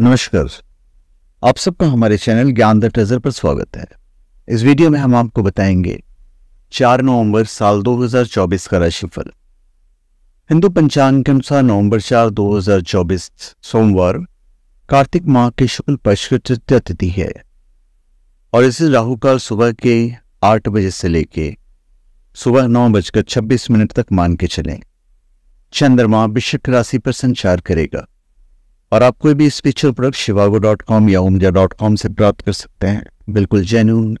नमस्कार आप सबका हमारे चैनल ज्ञान द ट्रेजर पर स्वागत है इस वीडियो में हम आपको बताएंगे 4 नवंबर साल 2024 का राशिफल हिंदू पंचांग के अनुसार नवंबर 4 2024 सोमवार कार्तिक माह के शुक्ल पक्ष की तृतीय तिथि है और इसे राहुकाल सुबह के आठ बजे से लेके सुबह नौ बजकर छब्बीस मिनट तक मान के चलें चंद्रमा वृश्चिक राशि पर संचार करेगा और आप कोई भी spiritual product Shivago dot com या उमजा डॉट कॉम से प्राप्त कर सकते हैं बिल्कुल जेन्यून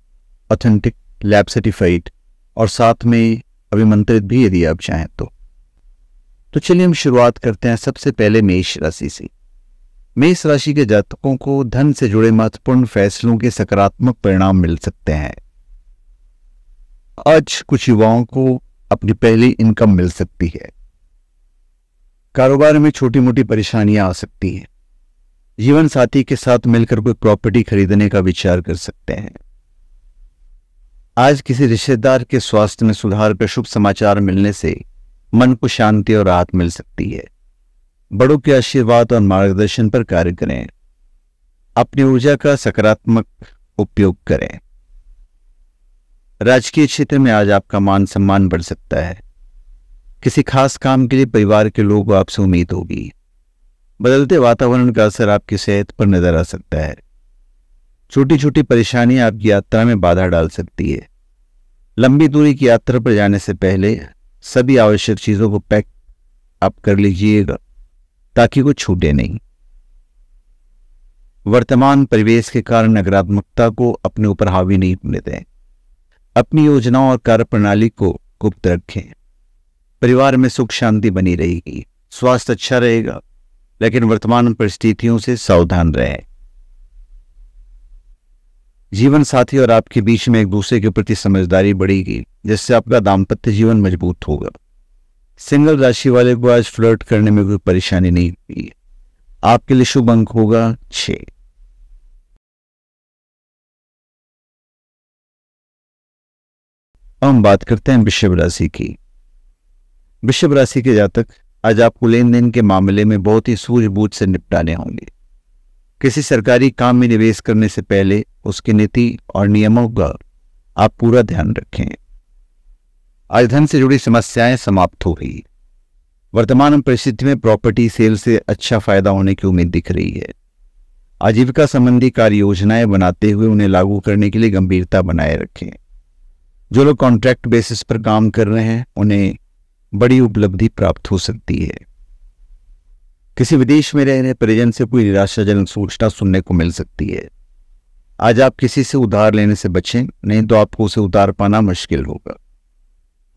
ऑथेंटिक लैब सर्टिफाइड और साथ में अभिमंत्रित भी यदि आप चाहें तो तो चलिए हम शुरुआत करते हैं सबसे पहले मेष राशि से मेष राशि के जातकों को धन से जुड़े महत्वपूर्ण फैसलों के सकारात्मक परिणाम मिल सकते हैं आज कुछ युवाओं को अपनी पहली इनकम मिल सकती है कारोबार में छोटी मोटी परेशानियां आ सकती हैं जीवन साथी के साथ मिलकर कोई प्रॉपर्टी खरीदने का विचार कर सकते हैं आज किसी रिश्तेदार के स्वास्थ्य में सुधार का शुभ समाचार मिलने से मन को शांति और राहत मिल सकती है बड़ों के आशीर्वाद और मार्गदर्शन पर कार्य करें अपनी ऊर्जा का सकारात्मक उपयोग करें राजकीय क्षेत्र में आज आपका मान सम्मान बढ़ सकता है किसी खास काम के लिए परिवार के लोग आपसे उम्मीद होगी बदलते वातावरण का असर आपकी सेहत पर नजर आ सकता है छोटी छोटी परेशानियां आपकी यात्रा में बाधा डाल सकती है लंबी दूरी की यात्रा पर जाने से पहले सभी आवश्यक चीज़ों को पैक आप कर लीजिएगा ताकि वो छूटे नहीं वर्तमान परिवेश के कारण नकारात्मकता को अपने ऊपर हावी नहीं होने दें अपनी योजनाओं और कार्य प्रणाली को गुप्त रखें परिवार में सुख शांति बनी रहेगी स्वास्थ्य अच्छा रहेगा लेकिन वर्तमान परिस्थितियों से सावधान रहे जीवन साथी और आपके बीच में एक दूसरे के प्रति समझदारी बढ़ेगी जिससे आपका दाम्पत्य जीवन मजबूत होगा सिंगल राशि वाले को आज फ्लर्ट करने में कोई परेशानी नहीं हुई आपके लिए शुभ अंक होगा छ हम बात करते हैं विषय राशि की वृषभ राशि के जातक आज आपको लेन देन के मामले में बहुत ही सूझबूझ से निपटाने होंगे किसी सरकारी काम में निवेश करने से पहले उसकी नीति और नियमों का आप पूरा ध्यान रखें आज धन से जुड़ी समस्याएं समाप्त हो गई वर्तमान परिस्थिति में प्रॉपर्टी सेल से अच्छा फायदा होने की उम्मीद दिख रही है आजीविका संबंधी कार्य योजनाएं बनाते हुए उन्हें लागू करने के लिए गंभीरता बनाए रखें जो लोग कॉन्ट्रैक्ट बेसिस पर काम कर रहे हैं उन्हें बड़ी उपलब्धि प्राप्त हो सकती है किसी विदेश में रह रहे परिजन से कोई निराशाजनक सूचना सुनने को मिल सकती है आज आप किसी से उधार लेने से बचें नहीं तो आपको उसे उतार पाना मुश्किल होगा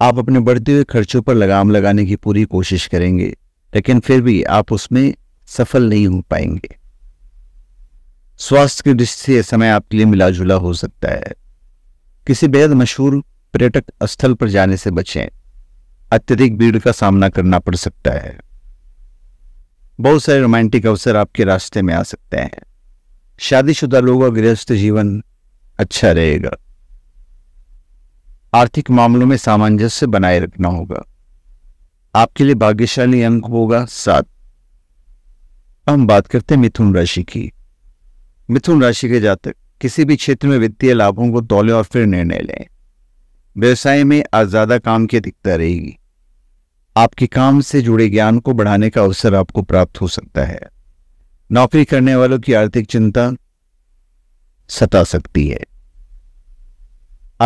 आप अपने बढ़ते हुए खर्चों पर लगाम लगाने की पूरी कोशिश करेंगे लेकिन फिर भी आप उसमें सफल नहीं हो पाएंगे स्वास्थ्य की दृष्टि से यह समय आपके लिए मिलाजुला हो सकता है किसी बेहद मशहूर पर्यटक स्थल पर जाने से बचें अत्यधिक भीड़ का सामना करना पड़ सकता है बहुत सारे रोमांटिक अवसर आपके रास्ते में आ सकते हैं शादीशुदा लोगों का गृहस्थ जीवन अच्छा रहेगा आर्थिक मामलों में सामंजस्य बनाए रखना होगा आपके लिए भाग्यशाली अंक होगा सात हम बात करते हैं मिथुन राशि की मिथुन राशि के जातक किसी भी क्षेत्र में वित्तीय लाभों को तोले और फिर निर्णय लें व्यवसाय में आज ज्यादा काम की अधिकता रहेगी आपके काम से जुड़े ज्ञान को बढ़ाने का अवसर आपको प्राप्त हो सकता है नौकरी करने वालों की आर्थिक चिंता सता सकती है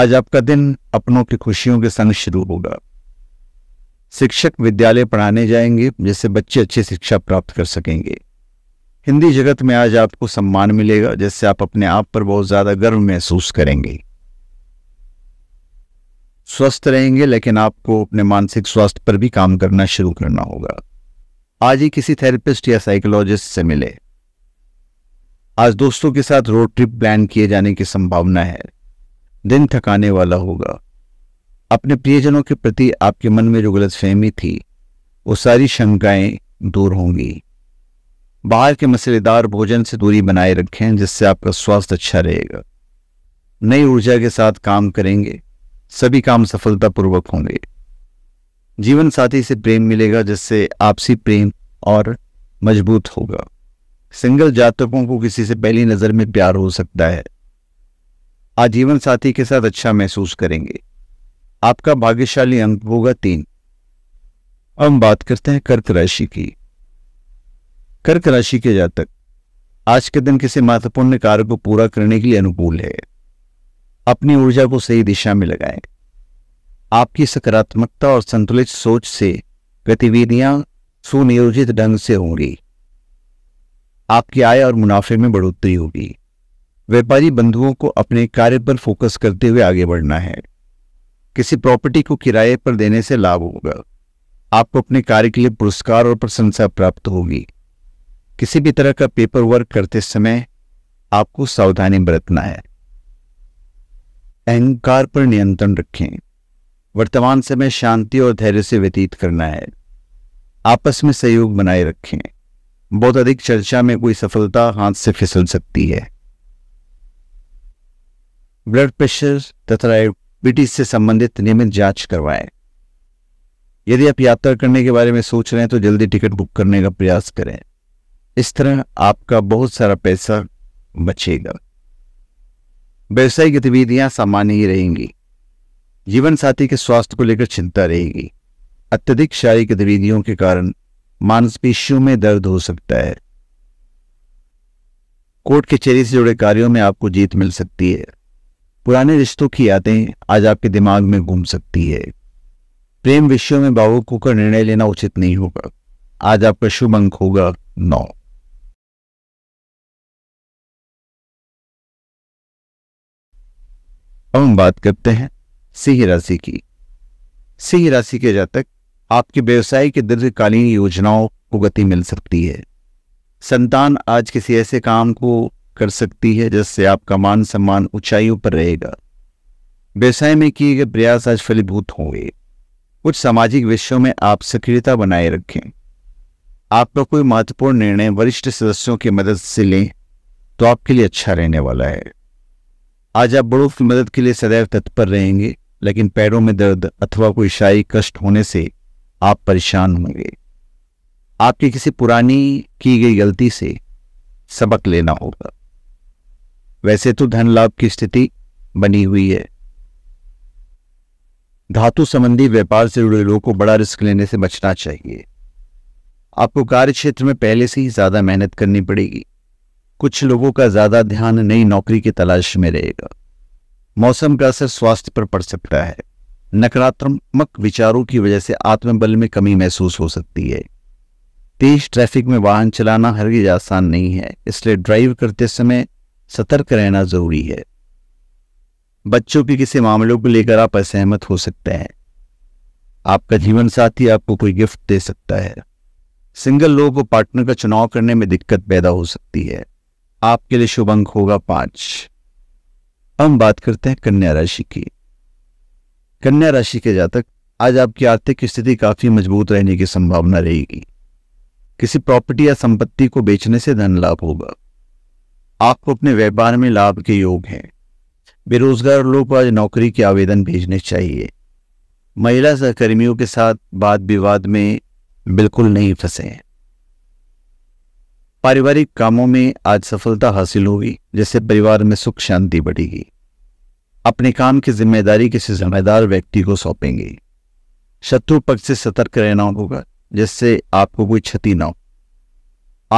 आज आपका दिन अपनों की खुशियों के संग शुरू होगा शिक्षक विद्यालय पढ़ाने जाएंगे जिससे बच्चे अच्छी शिक्षा प्राप्त कर सकेंगे हिंदी जगत में आज आपको सम्मान मिलेगा जिससे आप अपने आप पर बहुत ज़्यादा गर्व महसूस करेंगे स्वस्थ रहेंगे लेकिन आपको अपने मानसिक स्वास्थ्य पर भी काम करना शुरू करना होगा आज ही किसी थेरेपिस्ट या साइकोलॉजिस्ट से मिले आज दोस्तों के साथ रोड ट्रिप प्लान किए जाने की संभावना है दिन थकाने वाला होगा अपने प्रियजनों के प्रति आपके मन में जो गलतफहमी थी वो सारी शंकाएं दूर होंगी बाहर के मसलेदार भोजन से दूरी बनाए रखें जिससे आपका स्वास्थ्य अच्छा रहेगा नई ऊर्जा के साथ काम करेंगे सभी काम सफलतापूर्वक होंगे जीवन साथी से प्रेम मिलेगा जिससे आपसी प्रेम और मजबूत होगा सिंगल जातकों को किसी से पहली नज़र में प्यार हो सकता है आजीवन साथी के साथ अच्छा महसूस करेंगे आपका भाग्यशाली अंक होगा तीन हम बात करते हैं कर्क राशि की कर्क राशि के जातक आज के दिन किसी महत्वपूर्ण कार्य को पूरा करने के लिए अनुकूल है अपनी ऊर्जा को सही दिशा में लगाएं आपकी सकारात्मकता और संतुलित सोच से गतिविधियां सुनियोजित ढंग से होंगी आपकी आय और मुनाफे में बढ़ोतरी होगी व्यापारी बंधुओं को अपने कार्य पर फोकस करते हुए आगे बढ़ना है किसी प्रॉपर्टी को किराए पर देने से लाभ होगा आपको अपने कार्य के लिए पुरस्कार और प्रशंसा प्राप्त होगी किसी भी तरह का पेपर वर्क करते समय आपको सावधानी बरतना है अहंकार पर नियंत्रण रखें वर्तमान समय शांति और धैर्य से व्यतीत करना है आपस में सहयोग बनाए रखें बहुत अधिक चर्चा में कोई सफलता हाथ से फिसल सकती है ब्लड प्रेशर तथा डायबिटीज से संबंधित नियमित जांच करवाएं यदि आप यात्रा करने के बारे में सोच रहे हैं तो जल्दी टिकट बुक करने का प्रयास करें इस तरह आपका बहुत सारा पैसा बचेगा व्यवसायिक गतिविधियां सामान्य ही रहेंगी जीवन साथी के स्वास्थ्य को लेकर चिंता रहेगी अत्यधिक शारीरिक गतिविधियों के कारण मांसपेशियों में दर्द हो सकता है कोर्ट कचहरी से जुड़े कार्यों में आपको जीत मिल सकती है पुराने रिश्तों की यादें आज आपके दिमाग में घूम सकती है प्रेम विषयों में भावुक होकर निर्णय लेना उचित नहीं होगा आज आपका शुभ अंक होगा नौ अब हम बात करते हैं सिंह राशि की सिंह राशि के जातक आपके व्यवसाय की दीर्घकालीन योजनाओं को गति मिल सकती है संतान आज किसी ऐसे काम को कर सकती है जिससे आपका मान सम्मान ऊंचाइयों पर रहेगा व्यवसाय में किए गए प्रयास आज फलीभूत होंगे कुछ सामाजिक विषयों में आप सक्रियता बनाए रखें आपका कोई महत्वपूर्ण निर्णय वरिष्ठ सदस्यों की मदद से लें तो आपके लिए अच्छा रहने वाला है आज आप बड़ों की मदद के लिए सदैव तत्पर रहेंगे लेकिन पैरों में दर्द अथवा कोई शाही कष्ट होने से आप परेशान होंगे आपकी किसी पुरानी की गई गलती से सबक लेना होगा वैसे तो धन लाभ की स्थिति बनी हुई है धातु संबंधी व्यापार से जुड़े लोगों को बड़ा रिस्क लेने से बचना चाहिए आपको कार्य क्षेत्र में पहले से ही ज्यादा मेहनत करनी पड़ेगी कुछ लोगों का ज़्यादा ध्यान नई नौकरी की तलाश में रहेगा मौसम का असर स्वास्थ्य पर पड़ सकता है नकारात्मक विचारों की वजह से आत्मबल में कमी महसूस हो सकती है तेज ट्रैफिक में वाहन चलाना हर चीज आसान नहीं है इसलिए ड्राइव करते समय सतर्क रहना जरूरी है बच्चों के किसी मामलों को लेकर आप असहमत हो सकते हैं आपका जीवन साथी आपको कोई गिफ्ट दे सकता है सिंगल लोगों को पार्टनर का चुनाव करने में दिक्कत पैदा हो सकती है आपके लिए शुभ अंक होगा पांच हम बात करते हैं कन्या राशि की कन्या राशि के जातक आज आपकी आर्थिक स्थिति काफी मजबूत रहने की संभावना रहेगी किसी प्रॉपर्टी या संपत्ति को बेचने से धन लाभ होगा आपको अपने व्यापार में लाभ के योग हैं बेरोजगार लोग को आज नौकरी के आवेदन भेजने चाहिए महिला सहकर्मियों के साथ वाद विवाद में बिल्कुल नहीं फंसे पारिवारिक कामों में आज सफलता हासिल होगी जिससे परिवार में सुख शांति बढ़ेगी अपने काम की जिम्मेदारी किसी जिम्मेदार व्यक्ति को सौंपेंगे शत्रु पक्ष से सतर्क रहना होगा जिससे आपको कोई क्षति ना हो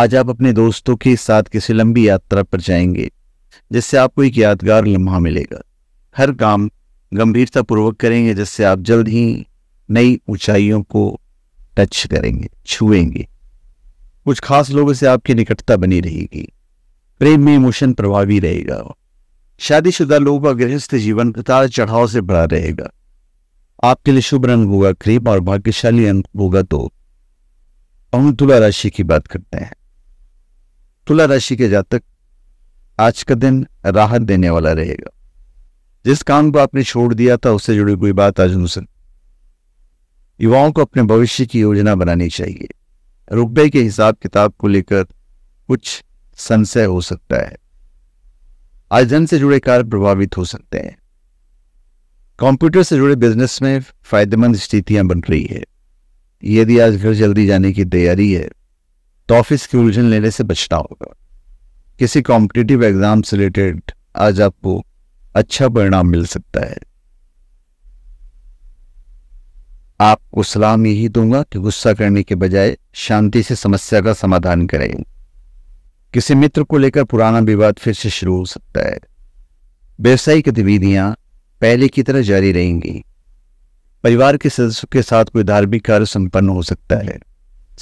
आज आप अपने दोस्तों के साथ किसी लंबी यात्रा पर जाएंगे जिससे आपको एक यादगार लम्हा मिलेगा हर काम गंभीरतापूर्वक करेंगे जिससे आप जल्द ही नई ऊंचाइयों को टच करेंगे छुएंगे कुछ खास लोगों से आपकी निकटता बनी रहेगी प्रेम में इमोशन प्रभावी रहेगा शादीशुदा लोगों का गृहस्थ जीवन उतार चढ़ाव से भरा रहेगा आपके लिए शुभ रंग होगा क्रीम और भाग्यशाली अंक होगा तो हम तुला राशि की बात करते हैं तुला राशि के जातक आज का दिन राहत देने वाला रहेगा जिस काम को आपने छोड़ दिया था उससे जुड़ी कोई बात आज अनुसर युवाओं को अपने भविष्य की योजना बनानी चाहिए रुपए के हिसाब किताब को लेकर कुछ संशय हो सकता है आज धन से जुड़े कार्य प्रभावित हो सकते हैं कंप्यूटर से जुड़े बिजनेस में फायदेमंद स्थितियां बन रही है यदि आज घर जल्दी जाने की तैयारी है तो ऑफिस की उलझन लेने से बचना होगा किसी कॉम्पिटिटिव एग्जाम से रिलेटेड आज आपको अच्छा परिणाम मिल सकता है आपको सलाम यही दूंगा कि गुस्सा करने के बजाय शांति से समस्या का समाधान करें किसी मित्र को लेकर पुराना विवाद फिर से शुरू हो सकता है व्यवसायिक गतिविधियां पहले की तरह जारी रहेंगी परिवार के सदस्यों के साथ कोई धार्मिक कार्य संपन्न हो सकता है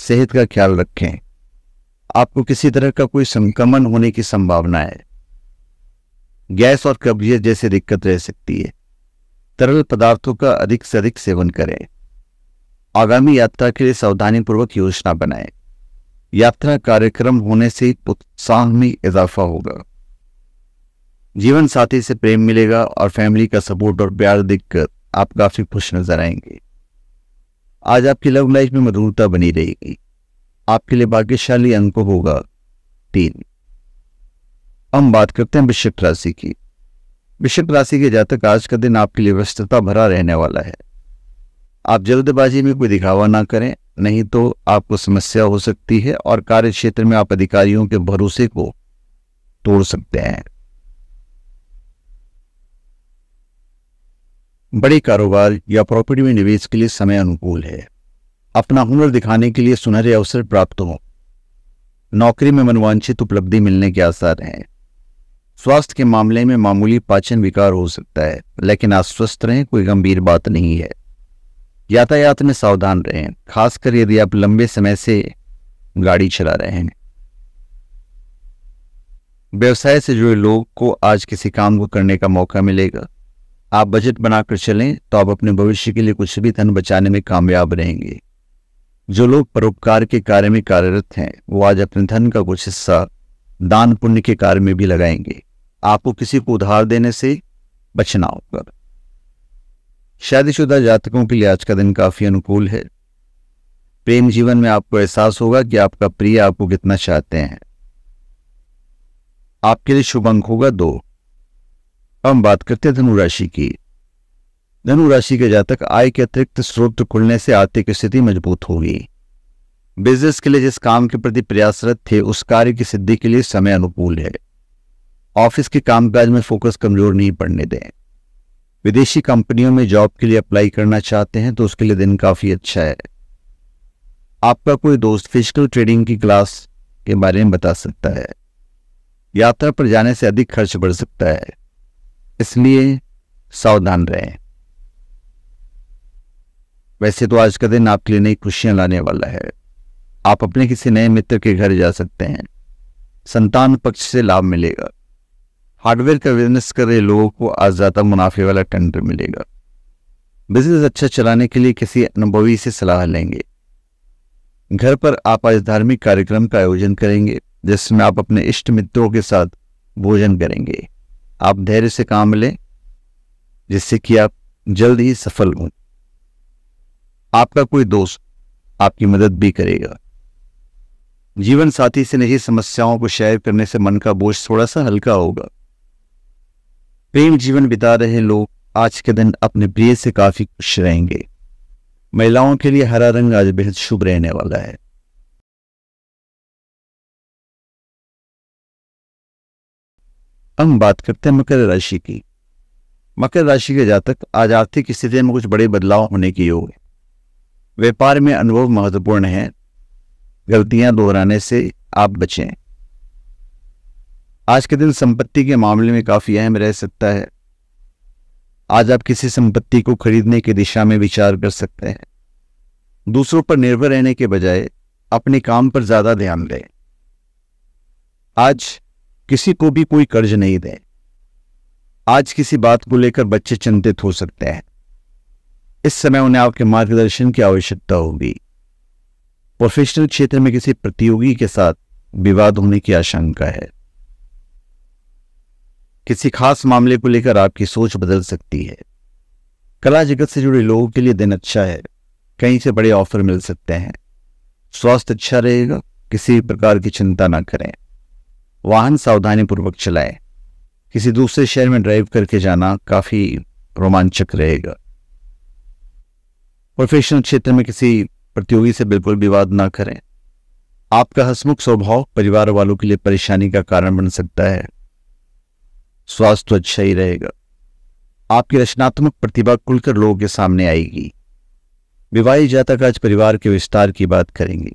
सेहत का ख्याल रखें आपको किसी तरह का कोई संक्रमण होने की संभावना है गैस और कब्जियत जैसी दिक्कत रह सकती है तरल पदार्थों का अधिक से अधिक सेवन करें आगामी यात्रा के लिए सावधानीपूर्वक योजना बनाएं। यात्रा कार्यक्रम होने से उत्साह में इजाफा होगा जीवन साथी से प्रेम मिलेगा और फैमिली का सपोर्ट और प्यार देखकर आप काफी खुश नजर आएंगे आज आपकी लव लाइफ में मधुरता बनी रहेगी आपके लिए भाग्यशाली अंक होगा तीन हम बात करते हैं वृश्चिक राशि की वृश्चिक राशि के जातक आज का दिन आपके लिए व्यस्तता भरा रहने वाला है आप जल्दबाजी में कोई दिखावा ना करें नहीं तो आपको समस्या हो सकती है और कार्य क्षेत्र में आप अधिकारियों के भरोसे को तोड़ सकते हैं बड़े कारोबार या प्रॉपर्टी में निवेश के लिए समय अनुकूल है अपना हुनर दिखाने के लिए सुनहरे अवसर प्राप्त हो नौकरी में मनवांछित उपलब्धि मिलने के आसार हैं स्वास्थ्य के मामले में मामूली पाचन विकार हो सकता है लेकिन आश्वस्त रहें कोई गंभीर बात नहीं है यातायात में सावधान रहें खासकर यदि आप लंबे समय से गाड़ी चला रहे हैं व्यवसाय से जुड़े लोग को आज किसी काम को करने का मौका मिलेगा आप बजट बनाकर चलें तो आप अपने भविष्य के लिए कुछ भी धन बचाने में कामयाब रहेंगे जो लोग परोपकार के कार्य में कार्यरत हैं वो आज अपने धन का कुछ हिस्सा दान पुण्य के कार्य में भी लगाएंगे आपको किसी को उधार देने से बचना होगा शादीशुदा जातकों के लिए आज का दिन काफी अनुकूल है प्रेम जीवन में आपको एहसास होगा कि आपका प्रिय आपको कितना चाहते हैं आपके लिए शुभ अंक होगा दो हम बात करते हैं धनुराशि की धनुराशि के जातक आय के अतिरिक्त स्रोत खुलने से आर्थिक स्थिति मजबूत होगी बिजनेस के लिए जिस काम के प्रति प्रयासरत थे उस कार्य की सिद्धि के लिए समय अनुकूल है ऑफिस के कामकाज में फोकस कमजोर नहीं पड़ने दें विदेशी कंपनियों में जॉब के लिए अप्लाई करना चाहते हैं तो उसके लिए दिन काफ़ी अच्छा है आपका कोई दोस्त फिजिकल ट्रेडिंग की क्लास के बारे में बता सकता है यात्रा पर जाने से अधिक खर्च बढ़ सकता है इसलिए सावधान रहें वैसे तो आज का दिन आपके लिए नई खुशियां लाने वाला है आप अपने किसी नए मित्र के घर जा सकते हैं संतान पक्ष से लाभ मिलेगा हार्डवेयर का बिजनेस कर रहे लोगों को आज ज़्यादा मुनाफे वाला टेंडर मिलेगा बिजनेस अच्छा चलाने के लिए किसी अनुभवी से सलाह लेंगे घर पर आप आज धार्मिक कार्यक्रम का आयोजन करेंगे जिसमें आप अपने इष्ट मित्रों के साथ भोजन करेंगे आप धैर्य से काम लें जिससे कि आप जल्द ही सफल हों आपका कोई दोस्त आपकी मदद भी करेगा जीवन साथी से नहीं समस्याओं को शेयर करने से मन का बोझ थोड़ा सा हल्का होगा प्रेम जीवन बिता रहे लोग आज के दिन अपने प्रिय से काफी खुश रहेंगे महिलाओं के लिए हरा रंग आज बेहद शुभ रहने वाला है हम बात करते हैं मकर राशि की मकर राशि के जातक आज आर्थिक स्थिति में कुछ बड़े बदलाव होने के योग है व्यापार में अनुभव महत्वपूर्ण है गलतियां दोहराने से आप बचें आज के दिन संपत्ति के मामले में काफी अहम रह सकता है आज आप किसी संपत्ति को खरीदने की दिशा में विचार कर सकते हैं दूसरों पर निर्भर रहने के बजाय अपने काम पर ज्यादा ध्यान दें आज किसी को भी कोई कर्ज नहीं दें आज किसी बात को लेकर बच्चे चिंतित हो सकते हैं इस समय उन्हें आपके मार्गदर्शन की आवश्यकता होगी प्रोफेशनल क्षेत्र में किसी प्रतियोगी के साथ विवाद होने की आशंका है किसी खास मामले को लेकर आपकी सोच बदल सकती है कला जगत से जुड़े लोगों के लिए दिन अच्छा है कहीं से बड़े ऑफर मिल सकते हैं स्वास्थ्य अच्छा रहेगा किसी प्रकार की चिंता ना करें वाहन सावधानीपूर्वक चलाएं किसी दूसरे शहर में ड्राइव करके जाना काफी रोमांचक रहेगा प्रोफेशनल क्षेत्र में किसी प्रतियोगी से बिल्कुल विवाद ना करें आपका हसमुख स्वभाव परिवार वालों के लिए परेशानी का कारण बन सकता है स्वास्थ्य अच्छा ही रहेगा आपकी रचनात्मक प्रतिभा खुलकर लोगों के सामने आएगी विवाहित जातक आज परिवार के विस्तार की बात करेंगे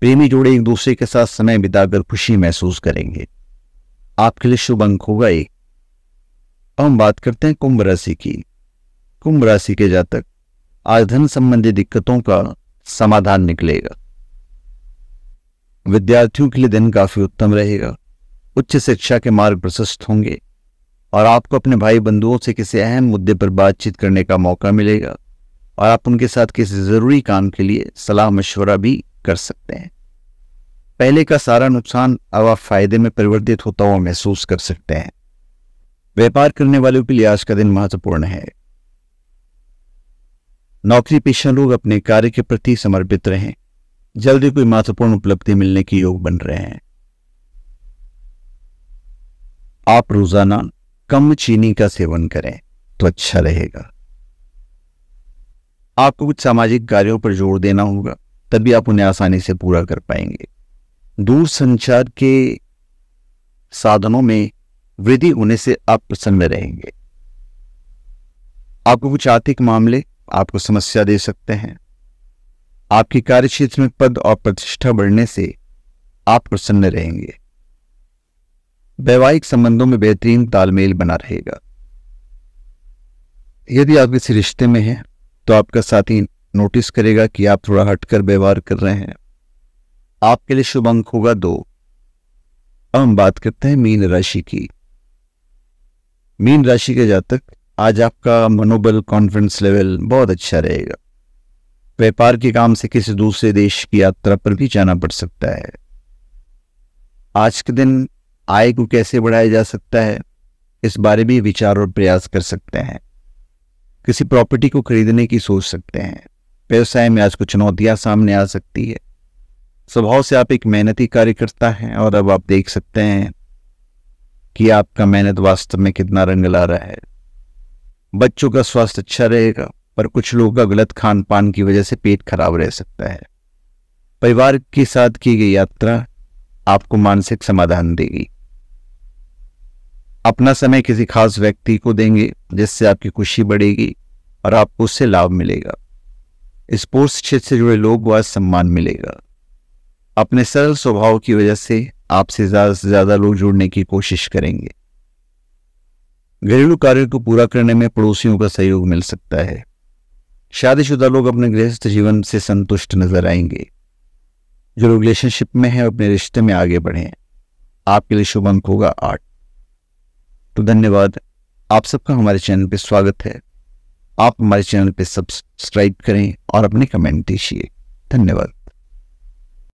प्रेमी जोड़े एक दूसरे के साथ समय बिताकर खुशी महसूस करेंगे आपके लिए शुभ अंक होगा एक हम बात करते हैं कुंभ राशि की कुंभ राशि के जातक आज धन संबंधी दिक्कतों का समाधान निकलेगा विद्यार्थियों के लिए दिन काफी उत्तम रहेगा उच्च शिक्षा के मार्ग प्रशस्त होंगे और आपको अपने भाई बंधुओं से किसी अहम मुद्दे पर बातचीत करने का मौका मिलेगा और आप उनके साथ किसी ज़रूरी काम के लिए सलाह मशवरा भी कर सकते हैं पहले का सारा नुकसान अब आप फायदे में परिवर्तित होता हुआ महसूस कर सकते हैं व्यापार करने वालों के लिए आज का दिन महत्वपूर्ण है नौकरी पेशा लोग अपने कार्य के प्रति समर्पित रहें जल्दी कोई महत्वपूर्ण उपलब्धि मिलने के योग बन रहे हैं आप रोजाना कम चीनी का सेवन करें तो अच्छा रहेगा आपको कुछ सामाजिक कार्यों पर जोर देना होगा तभी आप उन्हें आसानी से पूरा कर पाएंगे दूर संचार के साधनों में वृद्धि होने से आप प्रसन्न रहेंगे आपको कुछ आर्थिक मामले आपको समस्या दे सकते हैं आपके कार्य क्षेत्र में पद और प्रतिष्ठा बढ़ने से आप प्रसन्न रहेंगे वैवाहिक संबंधों में बेहतरीन तालमेल बना रहेगा यदि आप किसी रिश्ते में हैं तो आपका साथी नोटिस करेगा कि आप थोड़ा हटकर व्यवहार कर रहे हैं आपके लिए शुभ अंक होगा दो अब हम बात करते हैं मीन राशि की मीन राशि के जातक आज आपका मनोबल कॉन्फिडेंस लेवल बहुत अच्छा रहेगा व्यापार के काम से किसी दूसरे देश की यात्रा पर भी जाना पड़ सकता है आज के दिन आय को कैसे बढ़ाया जा सकता है इस बारे में विचार और प्रयास कर सकते हैं किसी प्रॉपर्टी को खरीदने की सोच सकते हैं व्यवसाय में आज कुछ चुनौतियां सामने आ सकती है स्वभाव से आप एक मेहनती कार्यकर्ता हैं और अब आप देख सकते हैं कि आपका मेहनत वास्तव में कितना रंग ला रहा है बच्चों का स्वास्थ्य अच्छा रहेगा पर कुछ लोगों का गलत खान पान की वजह से पेट खराब रह सकता है परिवार के साथ की गई यात्रा आपको मानसिक समाधान देगी अपना समय किसी खास व्यक्ति को देंगे जिससे आपकी खुशी बढ़ेगी और आपको उससे लाभ मिलेगा स्पोर्ट्स क्षेत्र से जुड़े लोग व सम्मान मिलेगा अपने सरल स्वभाव की वजह से आपसे ज़्यादा से ज़्यादा लोग जुड़ने की कोशिश करेंगे घरेलू कार्यों को पूरा करने में पड़ोसियों का सहयोग मिल सकता है शादीशुदा लोग अपने गृहस्थ जीवन से संतुष्ट नजर आएंगे जो रिलेशनशिप में है अपने रिश्ते में आगे बढ़े आपके लिए शुभ अंक होगा आठ तो धन्यवाद आप सबका हमारे चैनल पे स्वागत है आप हमारे चैनल पे सब्सक्राइब करें और अपने कमेंट दीजिए धन्यवाद